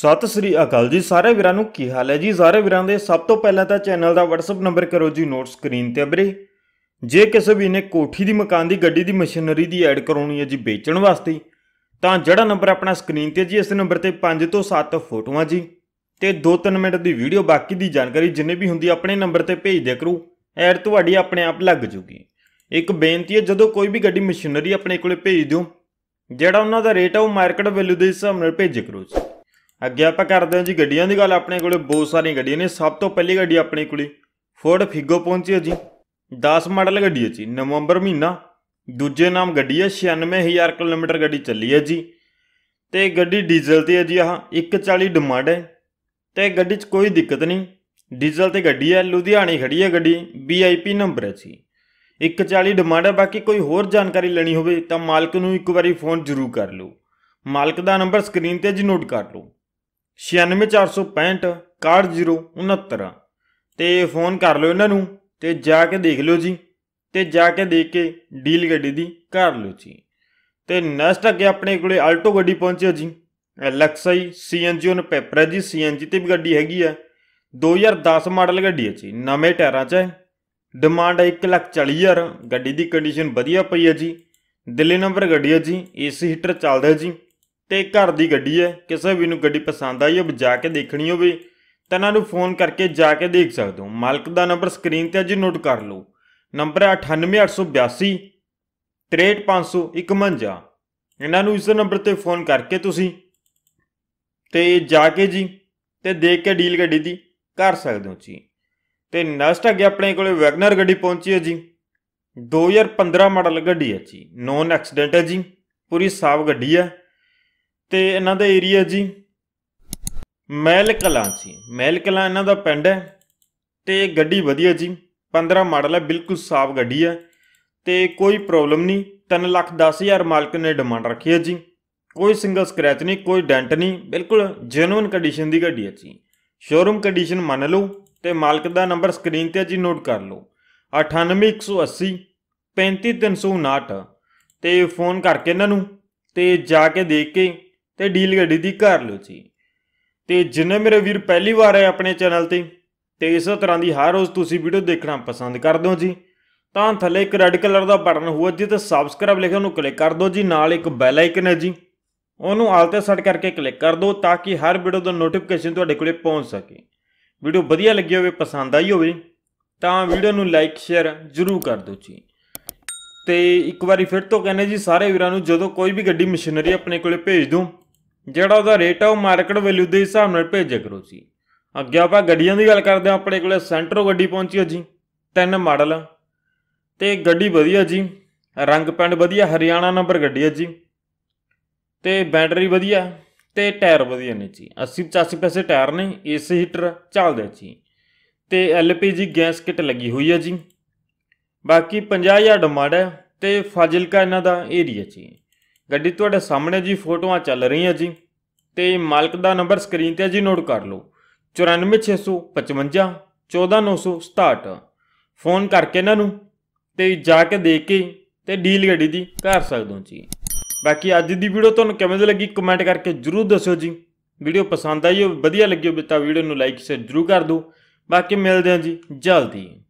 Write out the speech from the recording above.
ਸਤਿ ਸ੍ਰੀ ਅਕਾਲ ਜੀ ਸਾਰੇ ਵੀਰਾਂ ਨੂੰ ਕੀ ਹਾਲ ਹੈ ਜੀ ਸਾਰੇ ਵੀਰਾਂ ਦੇ ਸਭ ਤੋਂ ਪਹਿਲਾਂ ਤਾਂ ਚੈਨਲ ਦਾ WhatsApp ਨੰਬਰ ਕਰੋ ਜੀ ਨੋਟ ਸਕਰੀਨ ਤੇ ਅਬਰੇ ਜੇ ਕਿਸੇ ਵੀ ਨੇ ਕੋਠੀ ਦੀ ਮਕਾਨ ਦੀ ਗੱਡੀ ਦੀ ਮਸ਼ੀਨਰੀ ਦੀ ਐਡ ਕਰਾਉਣੀ ਹੈ ਜੀ ਵੇਚਣ ਵਾਸਤੇ ਤਾਂ ਜਿਹੜਾ ਨੰਬਰ ਆਪਣਾ ਸਕਰੀਨ ਤੇ ਜੀ ਇਸ ਨੰਬਰ ਤੇ 5 ਤੋਂ 7 ਫੋਟੋਆਂ ਜੀ ਤੇ 2-3 ਮਿੰਟ ਦੀ ਵੀਡੀਓ ਬਾਕੀ ਦੀ ਜਾਣਕਾਰੀ ਜਿੰਨੇ ਵੀ ਹੁੰਦੀ ਆਪਣੇ ਨੰਬਰ ਤੇ ਭੇਜ ਦਿਆ ਕਰੋ ਐਡ ਤੁਹਾਡੀ ਆਪਣੇ ਆਪ ਲੱਗ ਜੂਗੀ ਇੱਕ ਬੇਨਤੀ ਹੈ ਜਦੋਂ ਕੋਈ ਵੀ ਗੱਡੀ ਮਸ਼ੀਨਰੀ ਆਪਣੇ ਕੋਲੇ ਭੇਜ ਦਿਓ ਜਿਹੜਾ ਉਹਨਾਂ ਦਾ ਰੇਟ ਆ ਉਹ ਮਾਰਕੀਟ ਵੈਲਿਊ ਦੇ ਹਿਸਾਬ ਨਾਲ ਭੇਜ ਕਰੋ ਜੀ ਅੱਗੇ ਆਪਾਂ ਕਰਦੇ ਹਾਂ ਜੀ ਗੱਡੀਆਂ ਦੀ ਗੱਲ ਆਪਣੇ ਕੋਲੇ ਬਹੁਤ ਸਾਰੀਆਂ ਗੱਡੀਆਂ ਨੇ ਸਭ ਤੋਂ ਪਹਿਲੀ ਗੱਡੀ ਆਪਣੇ ਕੋਲੇ ਫੋਰਡ ਫਿਗੋ ਪਹੁੰਚੀ ਹੈ ਜੀ 10 ਮਾਡਲ ਗੱਡੀ ਹੈ ਜੀ ਨਵੰਬਰ ਮਹੀਨਾ ਦੂਜੇ ਨਾਮ ਗੱਡੀ ਹੈ 96000 ਕਿਲੋਮੀਟਰ ਗੱਡੀ ਚੱਲੀ ਹੈ ਜੀ ਤੇ ਗੱਡੀ ਡੀਜ਼ਲ ਤੇ ਹੈ ਜੀ ਆਹ 140 ਡਿਮਾਂਡ ਹੈ ਤੇ ਗੱਡੀ 'ਚ ਕੋਈ ਦਿੱਕਤ ਨਹੀਂ ਡੀਜ਼ਲ ਤੇ ਗੱਡੀ ਹੈ ਲੁਧਿਆਣੇ ਖੜੀ ਹੈ ਗੱਡੀ ਵੀਆਈਪੀ ਨੰਬਰ ਹੈ ਜੀ 140 ਡਿਮਾਂਡ ਹੈ ਬਾਕੀ ਕੋਈ ਹੋਰ ਜਾਣਕਾਰੀ ਲੈਣੀ ਹੋਵੇ ਤਾਂ ਮਾਲਕ ਨੂੰ ਇੱਕ ਵਾਰੀ ਫੋਨ ਜ਼ਰੂਰ ਕਰ ਲਓ ਮਾਲਕ ਦਾ ਨੰਬਰ ਸਕਰੀਨ ਤੇ ਜੀ ਨੋਟ ਕਰ ਲਓ 9646561069 ਤੇ ਫੋਨ ਕਰ ਲਿਓ ਇਹਨਾਂ ਨੂੰ ਤੇ ਜਾ ਕੇ ਦੇਖ ਲਿਓ ਜੀ ਤੇ ਜਾ ਕੇ ਦੇਖ ਕੇ ਡੀਲ ਗੱਡੀ ਦੀ ਕਰ ਲਿਓ ਜੀ ਤੇ ਨੈਕਸਟ ਅੱਗੇ ਆਪਣੇ ਕੋਲੇ ਆਲਟੋ ਗੱਡੀ ਪਹੁੰਚਿਆ ਜੀ ਐਲਐਕਸਆਈ ਸੀਐਨਜੀ ਉਹਨ ਪੇਪਰ ਹੈ ਜੀ ਸੀਐਨਜੀ ਤੇ ਵੀ ਗੱਡੀ ਹੈਗੀ ਆ 2010 ਮਾਡਲ ਗੱਡੀ ਹੈ ਜੀ ਨਵੇਂ ਟਾਇਰਾਂ 'ਚ ਹੈ ਡਿਮਾਂਡ ਹੈ 1,40,000 ਗੱਡੀ ਦੀ ਕੰਡੀਸ਼ਨ ਵਧੀਆ ਪਈ ਹੈ ਜੀ ਦਿੱਲੀ ਨੰਬਰ ਗੱਡੀ ਹੈ ਜੀ ਏਸੀ ਹੀਟਰ ਚੱਲਦਾ ਹੈ ਜੀ ਤੇ ਘਰ ਦੀ ਗੱਡੀ ਹੈ ਕਿਸੇ ਵੀ ਨੂੰ ਗੱਡੀ ਪਸੰਦ ਆਈ ਹੋਵੇ ਜਾ ਕੇ ਦੇਖਣੀ ਹੋਵੇ ਤਾਂ ਇਹਨਾਂ ਨੂੰ ਫੋਨ ਕਰਕੇ ਜਾ ਕੇ ਦੇਖ ਸਕਦੇ ਹੋ ਮਾਲਕ ਦਾ ਨੰਬਰ ਸਕਰੀਨ ਤੇ ਅਜੀ ਨੋਟ ਕਰ ਲਓ ਨੰਬਰ ਹੈ 98882 63551 ਇਹਨਾਂ ਨੂੰ ਇਸ ਨੰਬਰ ਤੇ ਫੋਨ ਕਰਕੇ ਤੁਸੀਂ ਤੇ ਜਾ ਕੇ ਜੀ ਤੇ ਦੇਖ ਕੇ ਡੀਲ ਗੱਡੀ ਦੀ ਕਰ ਸਕਦੇ ਹੋ ਜੀ ਤੇ ਨੈਕਸਟ ਅੱਗੇ ਆਪਣੇ ਕੋਲੇ ਵੈਗਨਰ ਗੱਡੀ ਪਹੁੰਚੀ ਹੈ ਜੀ 2015 ਮਾਡਲ ਗੱਡੀ ਹੈ ਜੀ ਨੋਨ ਐਕਸੀਡੈਂਟ ਹੈ ਜੀ ਪੂਰੀ ਸਾਫ ਗੱਡੀ ਹੈ ਤੇ ਇਹਨਾਂ ਦਾ ਏਰੀਆ ਜੀ ਮਹਿਲ ਕਲਾਂ ਜੀ ਮਹਿਲ ਕਲਾਂ ਇਹਨਾਂ ਦਾ ਪਿੰਡ ਹੈ ਤੇ ਗੱਡੀ ਵਧੀਆ ਜੀ 15 ਮਾਡਲ ਹੈ ਬਿਲਕੁਲ ਸਾਫ਼ ਗੱਡੀ ਹੈ ਤੇ ਕੋਈ ਪ੍ਰੋਬਲਮ ਨਹੀਂ 3 ਲੱਖ 10000 ਮਾਲਕ ਨੇ ਡਿਮਾਂਡ ਰੱਖੀ ਹੈ ਜੀ ਕੋਈ ਸਿੰਗਲ ਸਕ੍ਰੈਚ ਨਹੀਂ ਕੋਈ ਡੈਂਟ ਨਹੀਂ ਬਿਲਕੁਲ ਜੈਨੂਇਨ ਕੰਡੀਸ਼ਨ ਦੀ ਗੱਡੀ ਹੈ ਜੀ ਸ਼ੋਰੂਮ ਕੰਡੀਸ਼ਨ ਮੰਨ ਲਓ ਤੇ ਮਾਲਕ ਦਾ ਨੰਬਰ ਸਕਰੀਨ ਤੇ ਜੀ ਨੋਟ ਕਰ ਲਓ 98180 35359 ਤੇ ਫੋਨ ਕਰਕੇ ਇਹਨਾਂ ਨੂੰ ਤੇ ਜਾ ਕੇ ਦੇਖ ਕੇ ਤੇ ਡੀਲ ਗੱਡੀ ਦੀ ਕਰ ਲਿਓ ਜੀ ਤੇ ਜਿੰਨੇ ਮੇਰੇ ਵੀਰ ਪਹਿਲੀ ਵਾਰ ਆਏ ਆਪਣੇ ਚੈਨਲ ਤੇ ਤੇ ਇਸੇ ਤਰ੍ਹਾਂ ਦੀ ਹਰ ਰੋਜ਼ ਤੁਸੀਂ ਵੀਡੀਓ ਦੇਖਣਾ ਪਸੰਦ ਕਰਦੇ ਹੋ ਜੀ ਤਾਂ ਥੱਲੇ ਇੱਕ ਰੈੱਡ ਕਲਰ ਦਾ ਬਟਨ ਹੋਊ ਜੀ ਤੇ ਸਬਸਕ੍ਰਾਈਬ ਲਿਖਿਆ ਉਹਨੂੰ ਕਲਿੱਕ ਕਰ ਦਿਓ ਜੀ ਨਾਲ ਇੱਕ ਬੈਲ ਆਈਕਨ ਹੈ ਜੀ ਉਹਨੂੰ ਆਲ ਤੇ ਸੈਟ ਕਰਕੇ ਕਲਿੱਕ ਕਰ ਦਿਓ ਤਾਂ ਕਿ ਹਰ ਵੀਡੀਓ ਦਾ ਨੋਟੀਫਿਕੇਸ਼ਨ ਤੁਹਾਡੇ ਕੋਲੇ ਪਹੁੰਚ ਸਕੇ ਵੀਡੀਓ ਵਧੀਆ ਲੱਗੀ ਹੋਵੇ ਪਸੰਦ ਆਈ ਹੋਵੇ ਤਾਂ ਵੀਡੀਓ ਨੂੰ ਲਾਈਕ ਸ਼ੇਅਰ ਜ਼ਰੂਰ ਕਰ ਦਿਓ ਜੀ ਤੇ ਇੱਕ ਵਾਰੀ ਫਿਰ ਤੋਂ ਕਹਿੰਦੇ ਜੀ ਸਾਰੇ ਵੀਰਾਂ ਨੂੰ ਜਦੋਂ ਕੋਈ ਵੀ ਗੱਡੀ ਮਸ਼ੀਨਰੀ ਆਪਣੇ ਕੋਲੇ ਭੇਜ ਦਿਓ ਜਿਹੜਾ ਉਹਦਾ ਰੇਟ ਆ ਉਹ ਮਾਰਕੀਟ ਵੈਲਿਊ ਦੇ ਹਿਸਾਬ ਨਾਲ ਭੇਜਿਆ ਕਰੋ ਸੀ ਅੱਗੇ ਆਪਾਂ ਗੱਡੀਆਂ ਦੀ ਗੱਲ ਕਰਦੇ ਆ ਆਪਣੇ ਕੋਲੇ ਸੈਂਟਰੋ ਗੱਡੀ ਪਹੁੰਚੀ ਹੈ ਜੀ ਤਿੰਨ ਮਾਡਲ ਤੇ ਗੱਡੀ ਵਧੀਆ ਜੀ ਰੰਗ ਪੈਂਟ ਵਧੀਆ ਹਰਿਆਣਾ ਨੰਬਰ ਗੱਡੀ ਹੈ ਜੀ ਤੇ ਬੈਟਰੀ ਵਧੀਆ ਤੇ ਟਾਇਰ ਵਧੀਆ ਨੇ ਜੀ 80 85 ਪੈਸੇ ਟਾਇਰ ਨੇ ਏਸੀ ਹੀਟਰ ਚੱਲਦੇ ਜੀ ਤੇ ਐਲਪੀਜੀ ਗੈਸ ਕਿਟ ਲੱਗੀ ਹੋਈ ਹੈ ਜੀ ਬਾਕੀ 50000 ਡਮਾੜਾ ਤੇ ਫਾਜ਼ਿਲਕਾ ਇਹਨਾਂ ਦਾ ਏਰੀਆ ਜੀ ਗੱਡੀ ਤੁਹਾਡੇ ਸਾਹਮਣੇ ਜੀ ਫੋਟੋਆਂ ਚੱਲ ਰਹੀਆਂ ਜੀ ਤੇ ਮਾਲਕ ਦਾ ਨੰਬਰ ਸਕਰੀਨ ਤੇ ਜੀ ਨੋਟ ਕਰ ਲਓ 9465 14967 ਫੋਨ ਕਰਕੇ ਇਹਨਾਂ ਨੂੰ ਤੇ ਜਾ ਕੇ ਦੇਖ ਕੇ ਤੇ ਡੀਲ ਗੱਡੀ ਦੀ ਕਰ ਸਕਦੇ ਹੋ ਜੀ ਬਾਕੀ ਅੱਜ ਦੀ ਵੀਡੀਓ ਤੁਹਾਨੂੰ ਕਿਵੇਂ ਦੀ ਲੱਗੀ ਕਮੈਂਟ ਕਰਕੇ ਜਰੂਰ ਦੱਸਿਓ ਜੀ ਵੀਡੀਓ ਪਸੰਦ ਆਈ ਹੋਵੇ ਵਧੀਆ ਲੱਗੀ ਹੋਵੇ ਤਾਂ ਵੀਡੀਓ ਨੂੰ ਲਾਈਕ ਸ਼ੇਅਰ ਜਰੂਰ ਕਰ ਦਿਓ ਬਾਕੀ ਮਿਲਦੇ ਹਾਂ ਜੀ ਜਲਦੀ